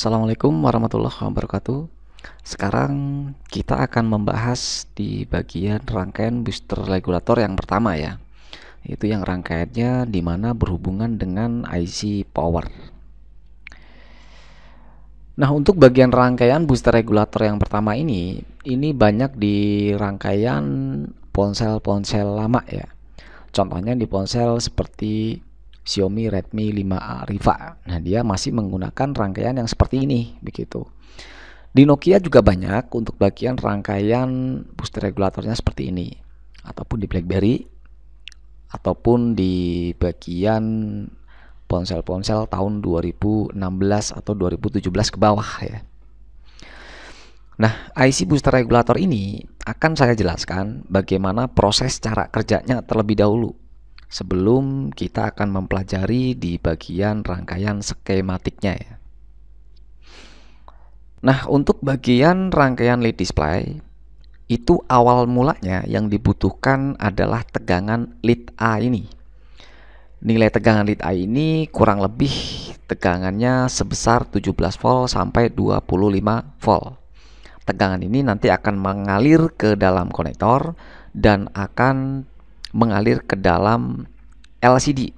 Assalamualaikum warahmatullahi wabarakatuh. Sekarang kita akan membahas di bagian rangkaian booster regulator yang pertama ya. Itu yang rangkaiannya dimana berhubungan dengan IC power. Nah untuk bagian rangkaian booster regulator yang pertama ini, ini banyak di rangkaian ponsel-ponsel lama ya. Contohnya di ponsel seperti Xiaomi Redmi 5A Riva. Nah, dia masih menggunakan rangkaian yang seperti ini begitu. Di Nokia juga banyak untuk bagian rangkaian booster regulatornya seperti ini ataupun di BlackBerry ataupun di bagian ponsel-ponsel tahun 2016 atau 2017 ke bawah ya. Nah, IC booster regulator ini akan saya jelaskan bagaimana proses cara kerjanya terlebih dahulu sebelum kita akan mempelajari di bagian rangkaian skematiknya ya. Nah, untuk bagian rangkaian lead display itu awal mulanya yang dibutuhkan adalah tegangan lead A ini. Nilai tegangan lead A ini kurang lebih tegangannya sebesar 17 volt sampai 25 volt. Tegangan ini nanti akan mengalir ke dalam konektor dan akan mengalir ke dalam LCD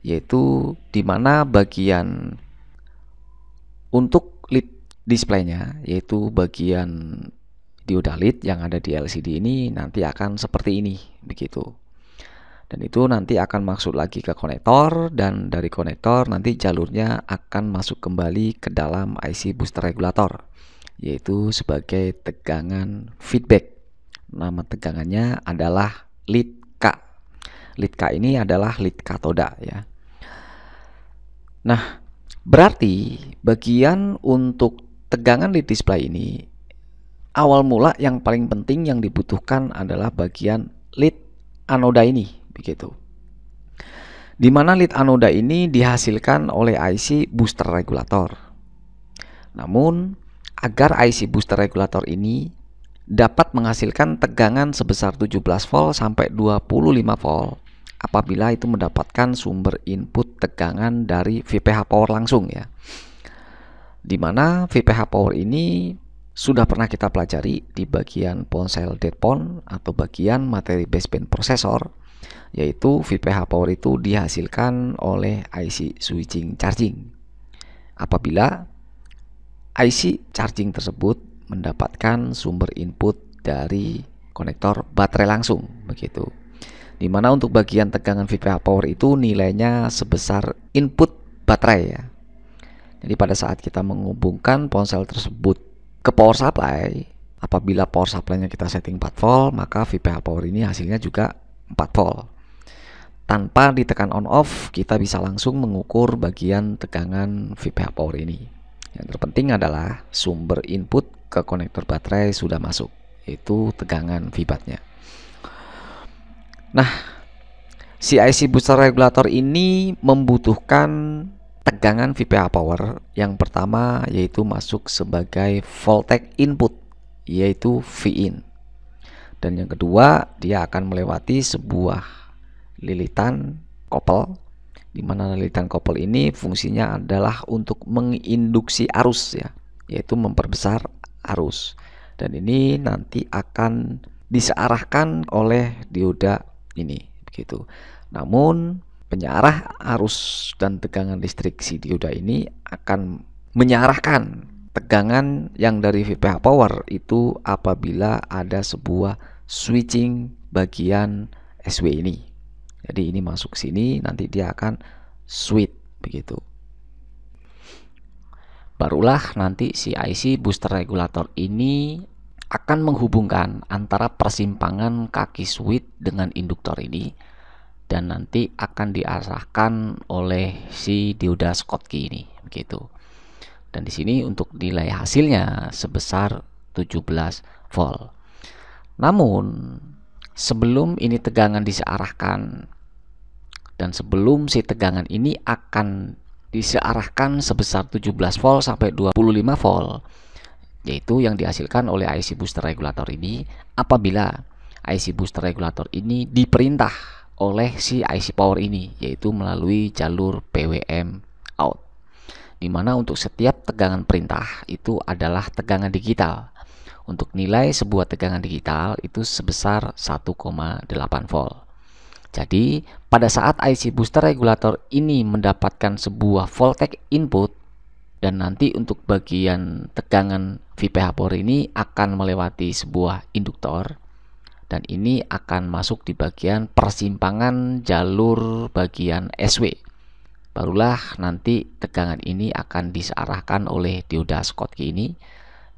yaitu di mana bagian untuk lid displaynya yaitu bagian dioda lid yang ada di LCD ini nanti akan seperti ini begitu dan itu nanti akan masuk lagi ke konektor dan dari konektor nanti jalurnya akan masuk kembali ke dalam IC booster regulator yaitu sebagai tegangan feedback nama tegangannya adalah lead Litka ini adalah lead katoda ya. Nah, berarti bagian untuk tegangan lead display ini awal mula yang paling penting yang dibutuhkan adalah bagian lead anoda ini begitu. Di mana lead anoda ini dihasilkan oleh IC booster regulator. Namun, agar IC booster regulator ini dapat menghasilkan tegangan sebesar 17 volt sampai 25 volt, apabila itu mendapatkan sumber input tegangan dari VPH power langsung ya. Di mana VPH power ini sudah pernah kita pelajari di bagian ponsel deadpon atau bagian materi baseband prosesor yaitu VPH power itu dihasilkan oleh IC switching charging. Apabila IC charging tersebut mendapatkan sumber input dari konektor baterai langsung begitu. Dimana untuk bagian tegangan VPH power itu nilainya sebesar input baterai ya. Jadi pada saat kita menghubungkan ponsel tersebut ke power supply, apabila power supply-nya kita setting 4 volt, maka VPH power ini hasilnya juga 4 volt. Tanpa ditekan on off, kita bisa langsung mengukur bagian tegangan VPH power ini. Yang terpenting adalah sumber input ke konektor baterai sudah masuk, yaitu tegangan VBAT-nya. Nah, si IC booster regulator ini membutuhkan tegangan VPA power yang pertama yaitu masuk sebagai voltage input yaitu V in Dan yang kedua, dia akan melewati sebuah lilitan kopel di mana lilitan kopel ini fungsinya adalah untuk menginduksi arus ya, yaitu memperbesar arus. Dan ini nanti akan disearahkan oleh dioda ini begitu. Namun penyarah arus dan tegangan listrik si dioda ini akan menyarahkan tegangan yang dari VPH power itu apabila ada sebuah switching bagian SW ini. Jadi ini masuk sini nanti dia akan switch begitu. Barulah nanti si IC booster regulator ini akan menghubungkan antara persimpangan kaki switch dengan induktor ini dan nanti akan diarahkan oleh si dioda Schottky ini begitu. Dan di sini untuk nilai hasilnya sebesar 17 volt. Namun sebelum ini tegangan disearahkan dan sebelum si tegangan ini akan disearahkan sebesar 17 volt sampai 25 volt yaitu yang dihasilkan oleh IC booster regulator ini apabila IC booster regulator ini diperintah oleh si IC power ini yaitu melalui jalur PWM out dimana untuk setiap tegangan perintah itu adalah tegangan digital untuk nilai sebuah tegangan digital itu sebesar 1,8 volt jadi pada saat IC booster regulator ini mendapatkan sebuah voltage input dan nanti untuk bagian tegangan VPH Power ini akan melewati sebuah induktor dan ini akan masuk di bagian persimpangan jalur bagian SW. Barulah nanti tegangan ini akan disearahkan oleh dioda Schottky ini.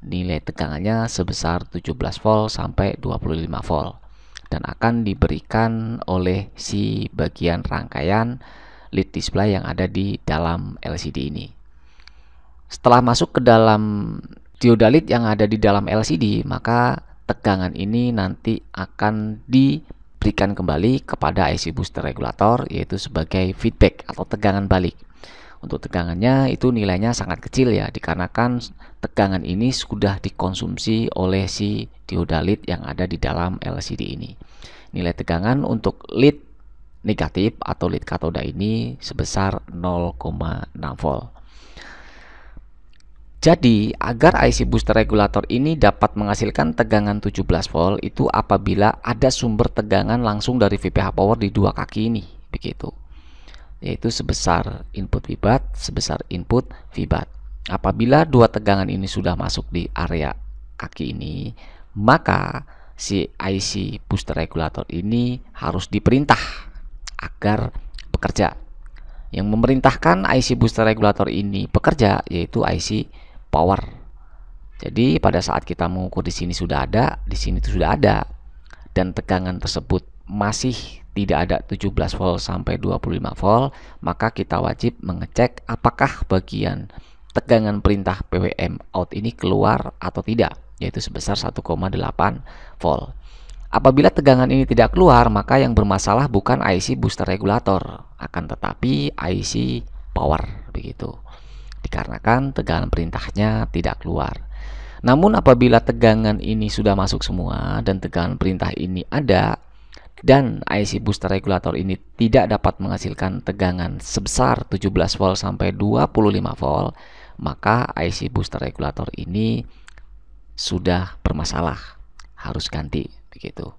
Nilai tegangannya sebesar 17 volt sampai 25 volt dan akan diberikan oleh si bagian rangkaian lead display yang ada di dalam LCD ini. Setelah masuk ke dalam diodalit yang ada di dalam LCD, maka tegangan ini nanti akan diberikan kembali kepada IC booster regulator yaitu sebagai feedback atau tegangan balik. Untuk tegangannya itu nilainya sangat kecil ya dikarenakan tegangan ini sudah dikonsumsi oleh si diodalit yang ada di dalam LCD ini. Nilai tegangan untuk lead negatif atau lead katoda ini sebesar 0,6 volt. Jadi, agar IC booster regulator ini dapat menghasilkan tegangan 17 volt itu apabila ada sumber tegangan langsung dari VPH power di dua kaki ini, begitu. Yaitu sebesar input VBAT sebesar input VBAT. Apabila dua tegangan ini sudah masuk di area kaki ini, maka si IC booster regulator ini harus diperintah agar bekerja. Yang memerintahkan IC booster regulator ini bekerja yaitu IC power. Jadi pada saat kita mengukur di sini sudah ada, di sini itu sudah ada dan tegangan tersebut masih tidak ada 17 volt sampai 25 volt, maka kita wajib mengecek apakah bagian tegangan perintah PWM out ini keluar atau tidak, yaitu sebesar 1,8 volt. Apabila tegangan ini tidak keluar, maka yang bermasalah bukan IC booster regulator, akan tetapi IC power begitu dikarenakan tegangan perintahnya tidak keluar. Namun apabila tegangan ini sudah masuk semua dan tegangan perintah ini ada dan IC booster regulator ini tidak dapat menghasilkan tegangan sebesar 17 volt sampai 25 volt, maka IC booster regulator ini sudah bermasalah, harus ganti begitu.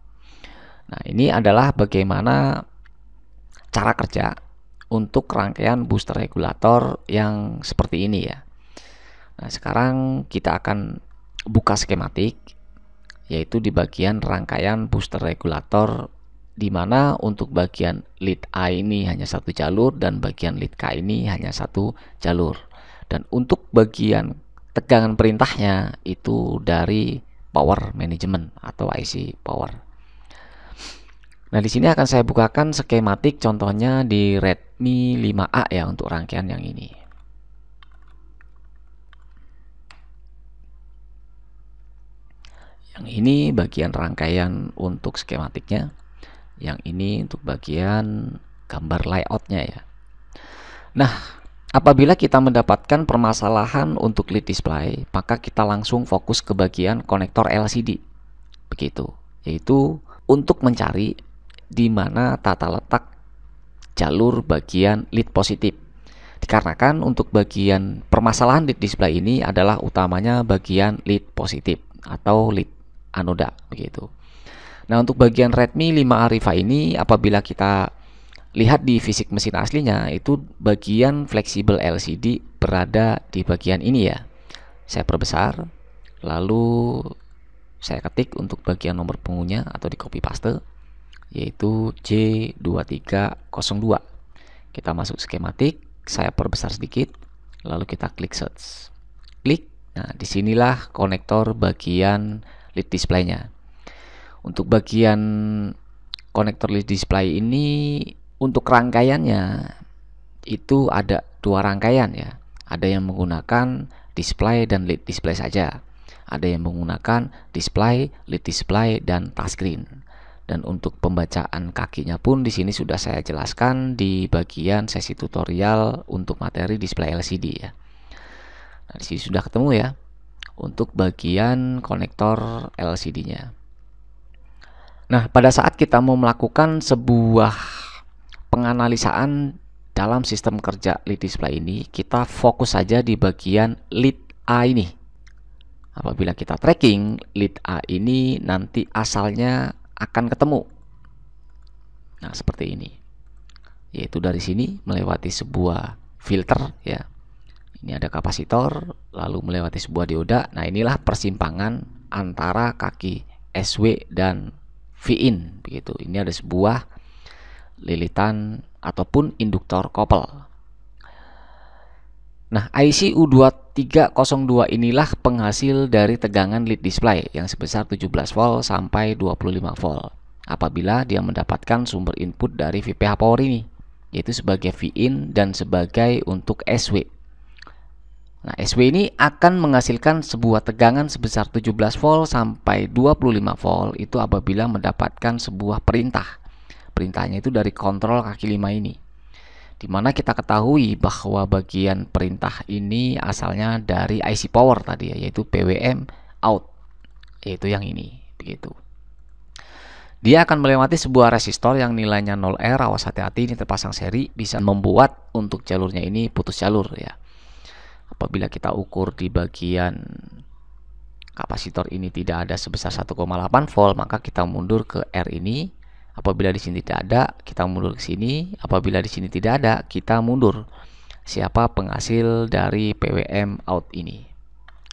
Nah, ini adalah bagaimana cara kerja untuk rangkaian booster regulator yang seperti ini ya. Nah, sekarang kita akan buka skematik yaitu di bagian rangkaian booster regulator di mana untuk bagian lead A ini hanya satu jalur dan bagian lead K ini hanya satu jalur. Dan untuk bagian tegangan perintahnya itu dari power management atau IC power. Nah, di sini akan saya bukakan skematik contohnya di red Mi 5A ya untuk rangkaian yang ini. Yang ini bagian rangkaian untuk skematiknya. Yang ini untuk bagian gambar layoutnya ya. Nah, apabila kita mendapatkan permasalahan untuk lead display, maka kita langsung fokus ke bagian konektor LCD. Begitu, yaitu untuk mencari di mana tata letak jalur bagian lead positif. Dikarenakan untuk bagian permasalahan lead display ini adalah utamanya bagian lead positif atau lead anoda begitu. Nah, untuk bagian Redmi 5 Arifa ini apabila kita lihat di fisik mesin aslinya itu bagian fleksibel LCD berada di bagian ini ya. Saya perbesar lalu saya ketik untuk bagian nomor pengunya atau di copy paste yaitu C2302. Kita masuk skematik, saya perbesar sedikit, lalu kita klik search. Klik, nah disinilah konektor bagian LED display-nya. Untuk bagian konektor LED display ini untuk rangkaiannya itu ada dua rangkaian ya. Ada yang menggunakan display dan LED display saja. Ada yang menggunakan display, LED display, dan touchscreen. Dan untuk pembacaan kakinya pun di sini sudah saya jelaskan di bagian sesi tutorial untuk materi display LCD ya. Nah, di sini sudah ketemu ya untuk bagian konektor LCD-nya. Nah, pada saat kita mau melakukan sebuah penganalisaan dalam sistem kerja LED display ini, kita fokus saja di bagian LED A ini. Apabila kita tracking, LED A ini nanti asalnya akan ketemu. Nah, seperti ini. Yaitu dari sini melewati sebuah filter ya. Ini ada kapasitor, lalu melewati sebuah dioda. Nah, inilah persimpangan antara kaki SW dan Vin begitu. Ini ada sebuah lilitan ataupun induktor koppel. Nah, IC U2 302 inilah penghasil dari tegangan LED display yang sebesar 17 volt sampai 25 volt apabila dia mendapatkan sumber input dari VPH power ini yaitu sebagai V in dan sebagai untuk SW. Nah, SW ini akan menghasilkan sebuah tegangan sebesar 17 volt sampai 25 volt itu apabila mendapatkan sebuah perintah. Perintahnya itu dari kontrol kaki lima ini di mana kita ketahui bahwa bagian perintah ini asalnya dari IC power tadi ya, yaitu PWM out yaitu yang ini begitu dia akan melewati sebuah resistor yang nilainya 0R awas hati-hati ini terpasang seri bisa membuat untuk jalurnya ini putus jalur ya apabila kita ukur di bagian kapasitor ini tidak ada sebesar 1,8 volt maka kita mundur ke R ini Apabila di sini tidak ada, kita mundur ke sini. Apabila di sini tidak ada, kita mundur. Siapa penghasil dari PWM out ini?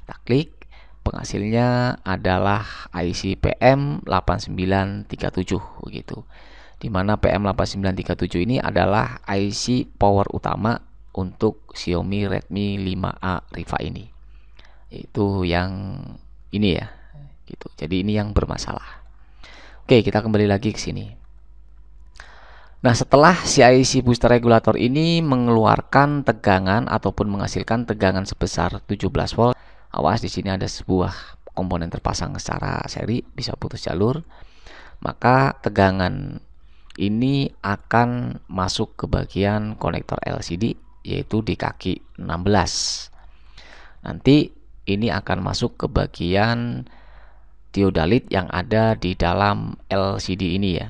Kita klik. Penghasilnya adalah IC PM 8937 begitu. Di mana PM 8937 ini adalah IC power utama untuk Xiaomi Redmi 5A Riva ini. Itu yang ini ya. Gitu. Jadi ini yang bermasalah. Oke, kita kembali lagi ke sini. Nah, setelah IC booster regulator ini mengeluarkan tegangan ataupun menghasilkan tegangan sebesar 17 volt, awas di sini ada sebuah komponen terpasang secara seri bisa putus jalur, maka tegangan ini akan masuk ke bagian konektor LCD yaitu di kaki 16. Nanti ini akan masuk ke bagian teodalit yang ada di dalam LCD ini ya.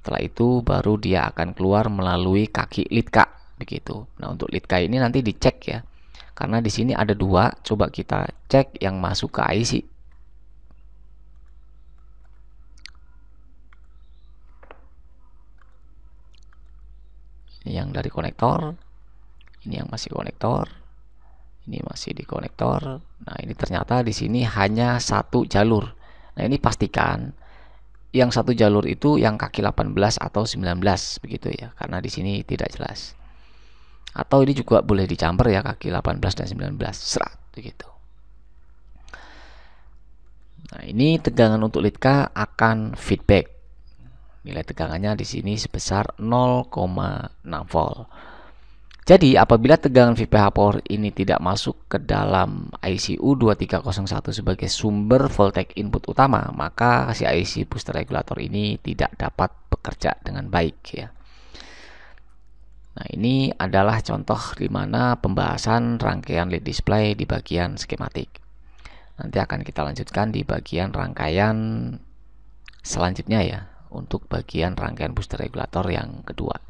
Setelah itu baru dia akan keluar melalui kaki litka begitu. Nah, untuk litka ini nanti dicek ya. Karena di sini ada dua, coba kita cek yang masuk ke IC. Yang dari konektor, ini yang masih konektor ini masih di konektor nah ini ternyata di sini hanya satu jalur nah ini pastikan yang satu jalur itu yang kaki 18 atau 19 begitu ya karena di sini tidak jelas atau ini juga boleh dicampur ya kaki 18 dan 19 serat begitu nah ini tegangan untuk litka akan feedback nilai tegangannya di sini sebesar 0,6 volt jadi apabila tegangan VPH power ini tidak masuk ke dalam ICU 2301 sebagai sumber voltage input utama, maka si IC booster regulator ini tidak dapat bekerja dengan baik ya. Nah, ini adalah contoh di mana pembahasan rangkaian LED display di bagian skematik. Nanti akan kita lanjutkan di bagian rangkaian selanjutnya ya untuk bagian rangkaian booster regulator yang kedua.